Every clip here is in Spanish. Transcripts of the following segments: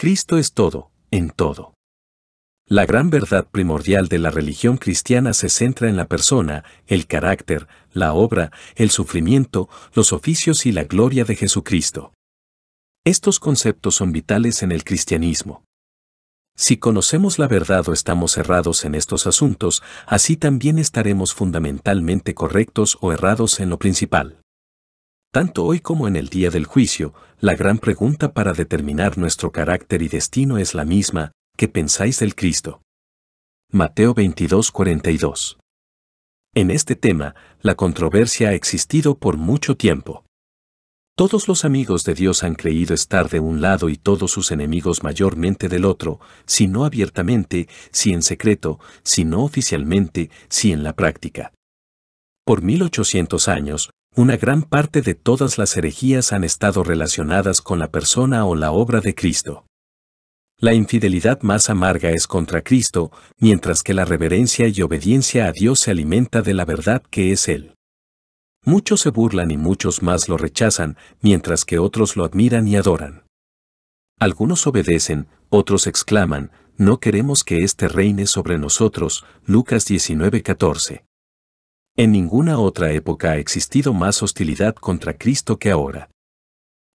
Cristo es todo, en todo. La gran verdad primordial de la religión cristiana se centra en la persona, el carácter, la obra, el sufrimiento, los oficios y la gloria de Jesucristo. Estos conceptos son vitales en el cristianismo. Si conocemos la verdad o estamos errados en estos asuntos, así también estaremos fundamentalmente correctos o errados en lo principal. Tanto hoy como en el día del juicio, la gran pregunta para determinar nuestro carácter y destino es la misma, ¿qué pensáis del Cristo? Mateo 22:42. En este tema, la controversia ha existido por mucho tiempo. Todos los amigos de Dios han creído estar de un lado y todos sus enemigos mayormente del otro, si no abiertamente, si en secreto, si no oficialmente, si en la práctica. Por 1800 años, una gran parte de todas las herejías han estado relacionadas con la persona o la obra de Cristo. La infidelidad más amarga es contra Cristo, mientras que la reverencia y obediencia a Dios se alimenta de la verdad que es Él. Muchos se burlan y muchos más lo rechazan, mientras que otros lo admiran y adoran. Algunos obedecen, otros exclaman, no queremos que éste reine sobre nosotros, Lucas 19:14. En ninguna otra época ha existido más hostilidad contra Cristo que ahora.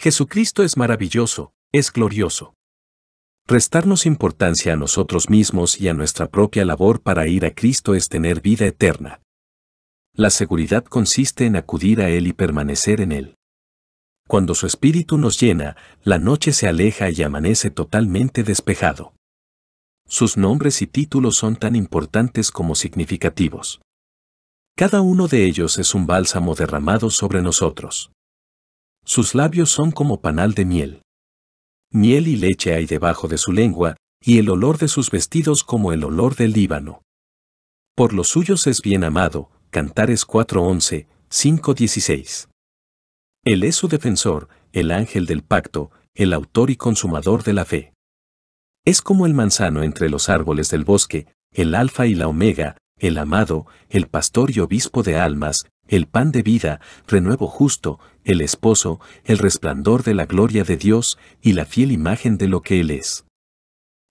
Jesucristo es maravilloso, es glorioso. Restarnos importancia a nosotros mismos y a nuestra propia labor para ir a Cristo es tener vida eterna. La seguridad consiste en acudir a Él y permanecer en Él. Cuando su espíritu nos llena, la noche se aleja y amanece totalmente despejado. Sus nombres y títulos son tan importantes como significativos. Cada uno de ellos es un bálsamo derramado sobre nosotros. Sus labios son como panal de miel. Miel y leche hay debajo de su lengua, y el olor de sus vestidos como el olor del Líbano. Por los suyos es bien amado, Cantares 4.11, 5.16. Él es su defensor, el ángel del pacto, el autor y consumador de la fe. Es como el manzano entre los árboles del bosque, el alfa y la omega, el amado, el pastor y obispo de almas, el pan de vida, renuevo justo, el esposo, el resplandor de la gloria de Dios y la fiel imagen de lo que Él es.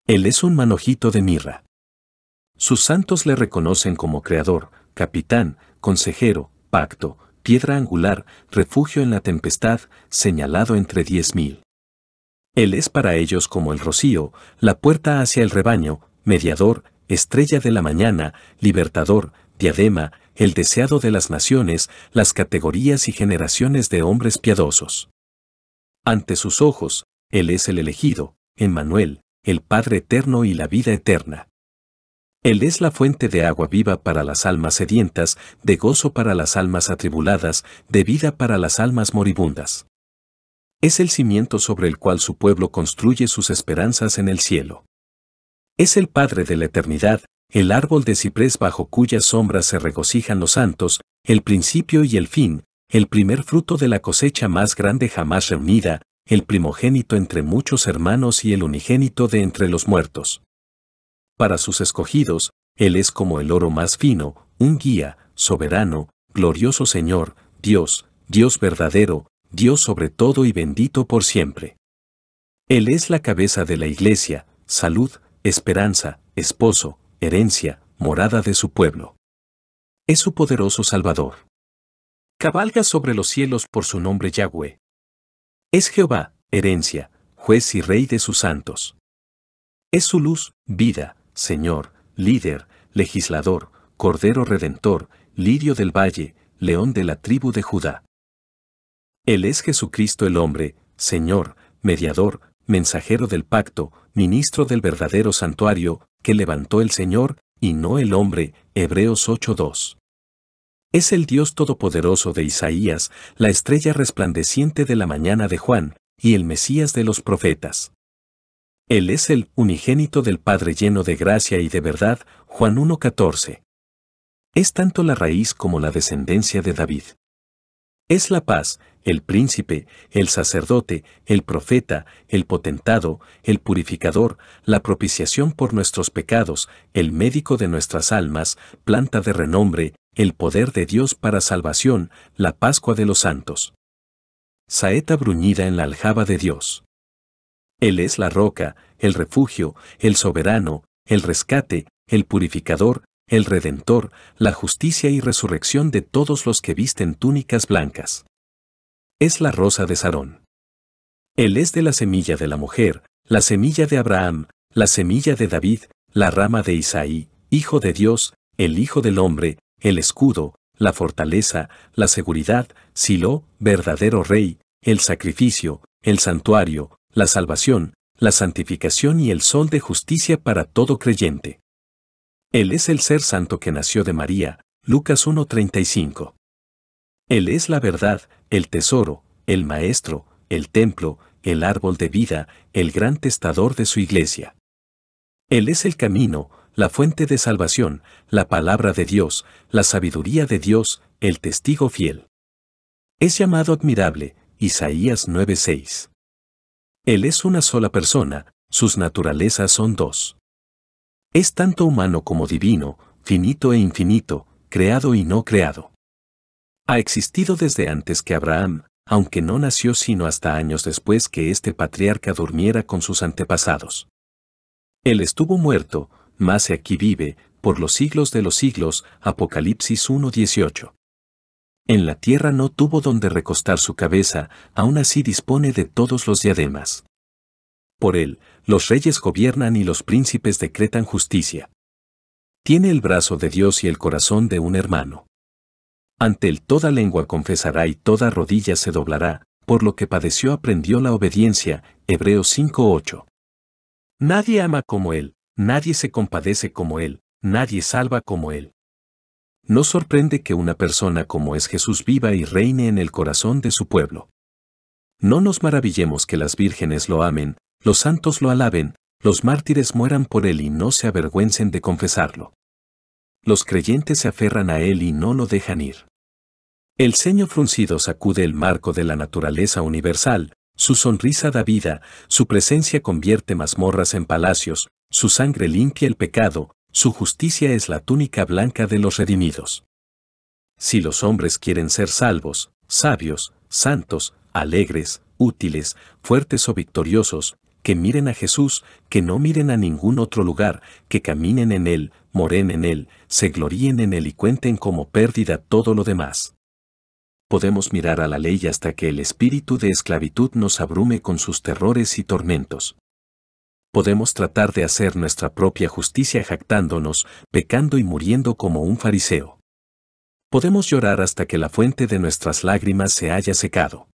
Él es un manojito de mirra. Sus santos le reconocen como creador, capitán, consejero, pacto, piedra angular, refugio en la tempestad, señalado entre diez mil. Él es para ellos como el rocío, la puerta hacia el rebaño, mediador, Estrella de la Mañana, Libertador, Diadema, El Deseado de las Naciones, las categorías y generaciones de hombres piadosos. Ante sus ojos, Él es el elegido, Emmanuel, el Padre Eterno y la vida eterna. Él es la fuente de agua viva para las almas sedientas, de gozo para las almas atribuladas, de vida para las almas moribundas. Es el cimiento sobre el cual su pueblo construye sus esperanzas en el cielo. Es el Padre de la eternidad, el árbol de ciprés bajo cuya sombra se regocijan los santos, el principio y el fin, el primer fruto de la cosecha más grande jamás reunida, el primogénito entre muchos hermanos y el unigénito de entre los muertos. Para sus escogidos, Él es como el oro más fino, un guía, soberano, glorioso Señor, Dios, Dios verdadero, Dios sobre todo y bendito por siempre. Él es la cabeza de la Iglesia, salud, esperanza, esposo, herencia, morada de su pueblo. Es su poderoso Salvador. Cabalga sobre los cielos por su nombre Yahweh. Es Jehová, herencia, juez y rey de sus santos. Es su luz, vida, Señor, líder, legislador, cordero redentor, lirio del valle, león de la tribu de Judá. Él es Jesucristo el hombre, Señor, mediador, mensajero del pacto, ministro del verdadero santuario, que levantó el Señor, y no el hombre, Hebreos 8.2. Es el Dios Todopoderoso de Isaías, la estrella resplandeciente de la mañana de Juan, y el Mesías de los profetas. Él es el unigénito del Padre lleno de gracia y de verdad, Juan 1.14. Es tanto la raíz como la descendencia de David. Es la paz, el príncipe, el sacerdote, el profeta, el potentado, el purificador, la propiciación por nuestros pecados, el médico de nuestras almas, planta de renombre, el poder de Dios para salvación, la Pascua de los santos. Saeta bruñida en la aljaba de Dios. Él es la roca, el refugio, el soberano, el rescate, el purificador, el Redentor, la justicia y resurrección de todos los que visten túnicas blancas. Es la rosa de Sarón. Él es de la semilla de la mujer, la semilla de Abraham, la semilla de David, la rama de Isaí, hijo de Dios, el hijo del hombre, el escudo, la fortaleza, la seguridad, Silo, verdadero rey, el sacrificio, el santuario, la salvación, la santificación y el sol de justicia para todo creyente. Él es el ser santo que nació de María, Lucas 1.35. Él es la verdad, el tesoro, el maestro, el templo, el árbol de vida, el gran testador de su iglesia. Él es el camino, la fuente de salvación, la palabra de Dios, la sabiduría de Dios, el testigo fiel. Es llamado admirable, Isaías 9:6. Él es una sola persona, sus naturalezas son dos. Es tanto humano como divino, finito e infinito, creado y no creado. Ha existido desde antes que Abraham, aunque no nació sino hasta años después que este patriarca durmiera con sus antepasados. Él estuvo muerto, mas aquí vive, por los siglos de los siglos, Apocalipsis 1.18. En la tierra no tuvo donde recostar su cabeza, aún así dispone de todos los diademas. Por él, los reyes gobiernan y los príncipes decretan justicia. Tiene el brazo de Dios y el corazón de un hermano. Ante él toda lengua confesará y toda rodilla se doblará, por lo que padeció aprendió la obediencia, Hebreos 5.8. Nadie ama como él, nadie se compadece como él, nadie salva como él. No sorprende que una persona como es Jesús viva y reine en el corazón de su pueblo. No nos maravillemos que las vírgenes lo amen, los santos lo alaben, los mártires mueran por él y no se avergüencen de confesarlo. Los creyentes se aferran a él y no lo dejan ir. El ceño fruncido sacude el marco de la naturaleza universal, su sonrisa da vida, su presencia convierte mazmorras en palacios, su sangre limpia el pecado, su justicia es la túnica blanca de los redimidos. Si los hombres quieren ser salvos, sabios, santos, alegres, útiles, fuertes o victoriosos, que miren a Jesús, que no miren a ningún otro lugar, que caminen en Él, moren en Él, se gloríen en Él y cuenten como pérdida todo lo demás. Podemos mirar a la ley hasta que el espíritu de esclavitud nos abrume con sus terrores y tormentos. Podemos tratar de hacer nuestra propia justicia jactándonos, pecando y muriendo como un fariseo. Podemos llorar hasta que la fuente de nuestras lágrimas se haya secado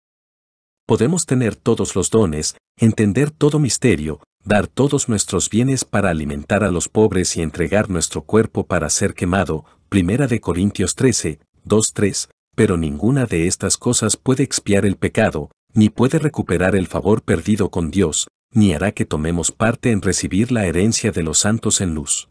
podemos tener todos los dones, entender todo misterio, dar todos nuestros bienes para alimentar a los pobres y entregar nuestro cuerpo para ser quemado, Primera de Corintios 13, 2-3, pero ninguna de estas cosas puede expiar el pecado, ni puede recuperar el favor perdido con Dios, ni hará que tomemos parte en recibir la herencia de los santos en luz.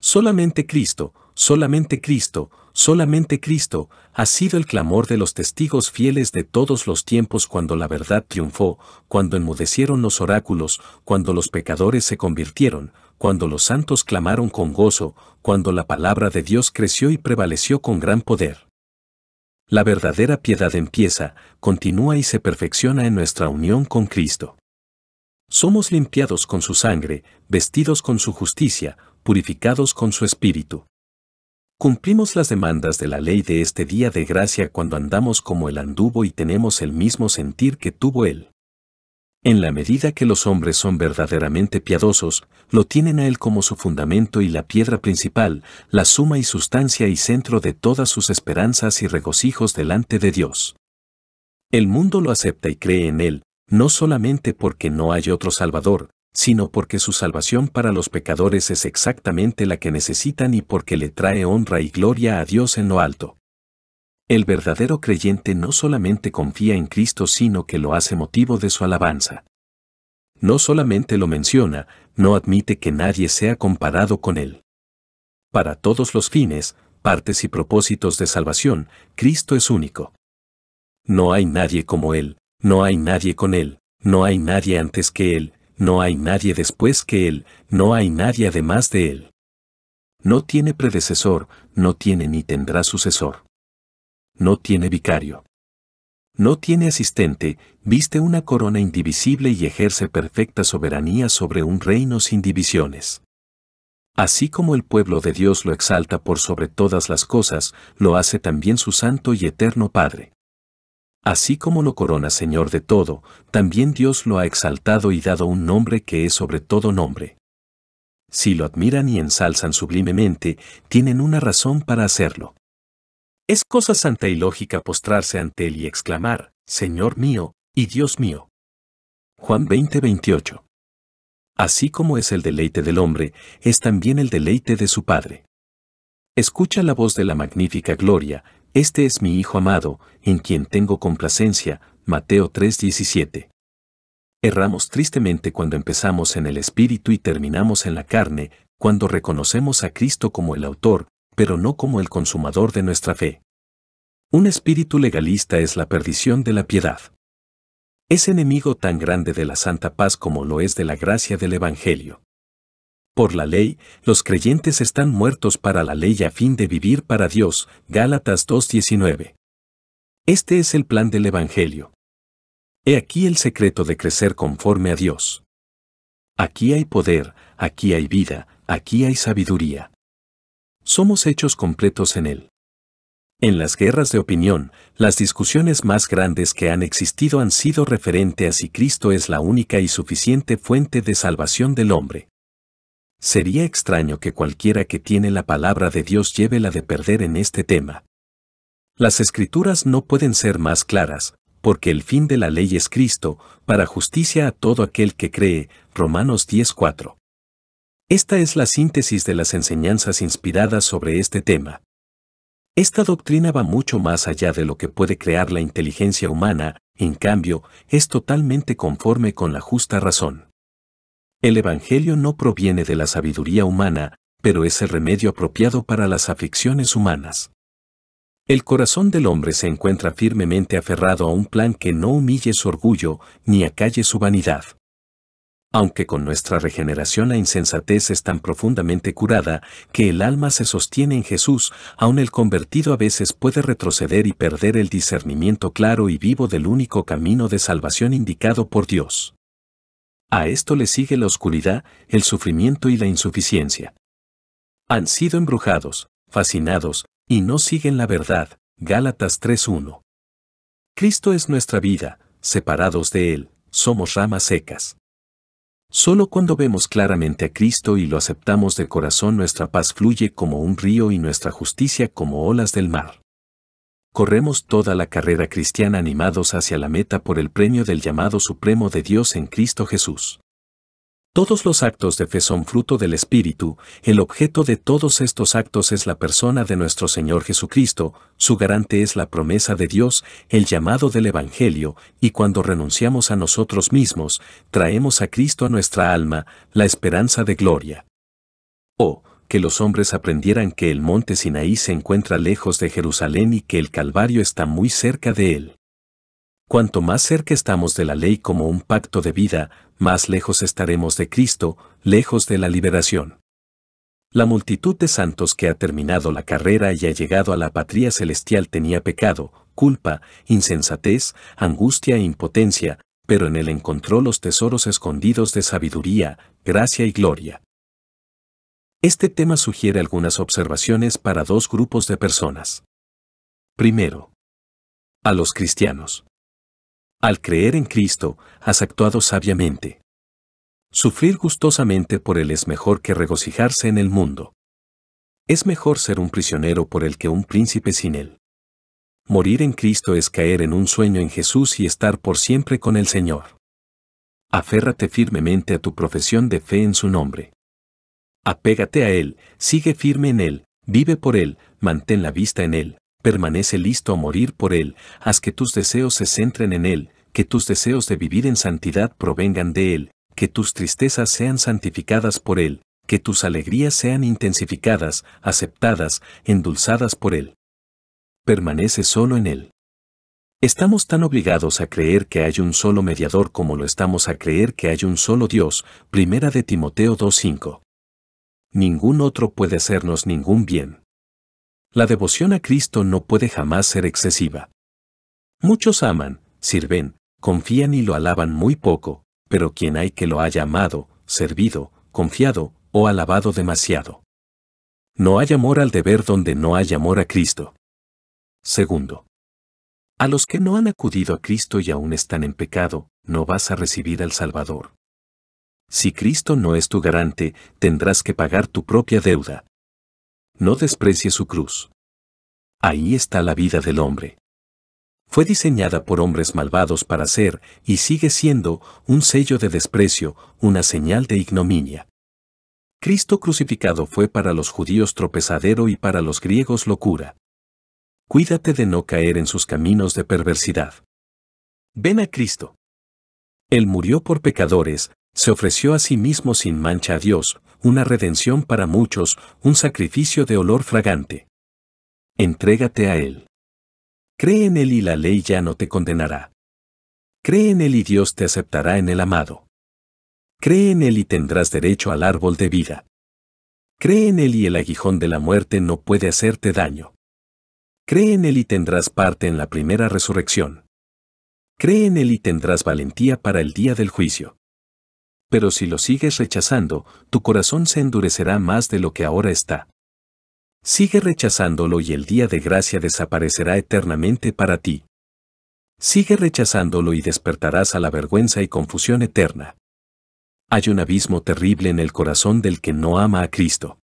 Solamente Cristo, solamente Cristo, solamente Cristo, ha sido el clamor de los testigos fieles de todos los tiempos cuando la verdad triunfó, cuando enmudecieron los oráculos, cuando los pecadores se convirtieron, cuando los santos clamaron con gozo, cuando la palabra de Dios creció y prevaleció con gran poder. La verdadera piedad empieza, continúa y se perfecciona en nuestra unión con Cristo. Somos limpiados con su sangre, vestidos con su justicia, purificados con su espíritu. Cumplimos las demandas de la ley de este día de gracia cuando andamos como el anduvo y tenemos el mismo sentir que tuvo él. En la medida que los hombres son verdaderamente piadosos, lo tienen a él como su fundamento y la piedra principal, la suma y sustancia y centro de todas sus esperanzas y regocijos delante de Dios. El mundo lo acepta y cree en él, no solamente porque no hay otro Salvador, sino porque su salvación para los pecadores es exactamente la que necesitan y porque le trae honra y gloria a Dios en lo alto. El verdadero creyente no solamente confía en Cristo, sino que lo hace motivo de su alabanza. No solamente lo menciona, no admite que nadie sea comparado con él. Para todos los fines, partes y propósitos de salvación, Cristo es único. No hay nadie como Él, no hay nadie con Él, no hay nadie antes que Él, no hay nadie después que Él, no hay nadie además de Él. No tiene predecesor, no tiene ni tendrá sucesor. No tiene vicario. No tiene asistente, viste una corona indivisible y ejerce perfecta soberanía sobre un reino sin divisiones. Así como el pueblo de Dios lo exalta por sobre todas las cosas, lo hace también su santo y eterno Padre. Así como lo corona Señor de todo, también Dios lo ha exaltado y dado un nombre que es sobre todo nombre. Si lo admiran y ensalzan sublimemente, tienen una razón para hacerlo. Es cosa santa y lógica postrarse ante Él y exclamar, Señor mío y Dios mío. Juan 20:28. Así como es el deleite del hombre, es también el deleite de su Padre. Escucha la voz de la magnífica gloria, este es mi Hijo amado, en quien tengo complacencia. Mateo 3:17. Erramos tristemente cuando empezamos en el Espíritu y terminamos en la carne, cuando reconocemos a Cristo como el autor, pero no como el consumador de nuestra fe. Un espíritu legalista es la perdición de la piedad. Es enemigo tan grande de la santa paz como lo es de la gracia del Evangelio. Por la ley, los creyentes están muertos para la ley a fin de vivir para Dios. Gálatas 2.19. Este es el plan del Evangelio. He aquí el secreto de crecer conforme a Dios. Aquí hay poder, aquí hay vida, aquí hay sabiduría. Somos hechos completos en Él. En las guerras de opinión, las discusiones más grandes que han existido han sido referente a si Cristo es la única y suficiente fuente de salvación del hombre. Sería extraño que cualquiera que tiene la palabra de Dios lleve la de perder en este tema. Las escrituras no pueden ser más claras, porque el fin de la ley es Cristo, para justicia a todo aquel que cree. Romanos 10:4. Esta es la síntesis de las enseñanzas inspiradas sobre este tema. Esta doctrina va mucho más allá de lo que puede crear la inteligencia humana, en cambio, es totalmente conforme con la justa razón. El Evangelio no proviene de la sabiduría humana, pero es el remedio apropiado para las aflicciones humanas. El corazón del hombre se encuentra firmemente aferrado a un plan que no humille su orgullo ni acalle su vanidad. Aunque con nuestra regeneración la insensatez es tan profundamente curada que el alma se sostiene en Jesús, aun el convertido a veces puede retroceder y perder el discernimiento claro y vivo del único camino de salvación indicado por Dios. A esto le sigue la oscuridad, el sufrimiento y la insuficiencia. Han sido embrujados, fascinados, y no siguen la verdad. Gálatas 3.1. Cristo es nuestra vida, separados de Él, somos ramas secas. Solo cuando vemos claramente a Cristo y lo aceptamos de corazón nuestra paz fluye como un río y nuestra justicia como olas del mar corremos toda la carrera cristiana animados hacia la meta por el premio del llamado supremo de Dios en Cristo Jesús. Todos los actos de fe son fruto del Espíritu, el objeto de todos estos actos es la persona de nuestro Señor Jesucristo, su garante es la promesa de Dios, el llamado del Evangelio, y cuando renunciamos a nosotros mismos, traemos a Cristo a nuestra alma, la esperanza de gloria. Oh, que los hombres aprendieran que el monte Sinaí se encuentra lejos de Jerusalén y que el Calvario está muy cerca de él. Cuanto más cerca estamos de la ley como un pacto de vida, más lejos estaremos de Cristo, lejos de la liberación. La multitud de santos que ha terminado la carrera y ha llegado a la patria celestial tenía pecado, culpa, insensatez, angustia e impotencia, pero en él encontró los tesoros escondidos de sabiduría, gracia y gloria. Este tema sugiere algunas observaciones para dos grupos de personas. Primero, a los cristianos. Al creer en Cristo, has actuado sabiamente. Sufrir gustosamente por Él es mejor que regocijarse en el mundo. Es mejor ser un prisionero por Él que un príncipe sin Él. Morir en Cristo es caer en un sueño en Jesús y estar por siempre con el Señor. Aférrate firmemente a tu profesión de fe en su nombre. Apégate a Él, sigue firme en Él, vive por Él, mantén la vista en Él, permanece listo a morir por Él, haz que tus deseos se centren en Él, que tus deseos de vivir en santidad provengan de Él, que tus tristezas sean santificadas por Él, que tus alegrías sean intensificadas, aceptadas, endulzadas por Él. Permanece solo en Él. Estamos tan obligados a creer que hay un solo mediador como lo estamos a creer que hay un solo Dios, primera de Timoteo 2.5 ningún otro puede hacernos ningún bien. La devoción a Cristo no puede jamás ser excesiva. Muchos aman, sirven, confían y lo alaban muy poco, pero quien hay que lo haya amado, servido, confiado o alabado demasiado. No hay amor al deber donde no hay amor a Cristo. Segundo. A los que no han acudido a Cristo y aún están en pecado, no vas a recibir al Salvador. Si Cristo no es tu garante, tendrás que pagar tu propia deuda. No desprecie su cruz. Ahí está la vida del hombre. Fue diseñada por hombres malvados para ser, y sigue siendo, un sello de desprecio, una señal de ignominia. Cristo crucificado fue para los judíos tropezadero y para los griegos locura. Cuídate de no caer en sus caminos de perversidad. Ven a Cristo. Él murió por pecadores, se ofreció a sí mismo sin mancha a Dios, una redención para muchos, un sacrificio de olor fragante. Entrégate a Él. Cree en Él y la ley ya no te condenará. Cree en Él y Dios te aceptará en el amado. Cree en Él y tendrás derecho al árbol de vida. Cree en Él y el aguijón de la muerte no puede hacerte daño. Cree en Él y tendrás parte en la primera resurrección. Cree en Él y tendrás valentía para el día del juicio pero si lo sigues rechazando, tu corazón se endurecerá más de lo que ahora está. Sigue rechazándolo y el día de gracia desaparecerá eternamente para ti. Sigue rechazándolo y despertarás a la vergüenza y confusión eterna. Hay un abismo terrible en el corazón del que no ama a Cristo.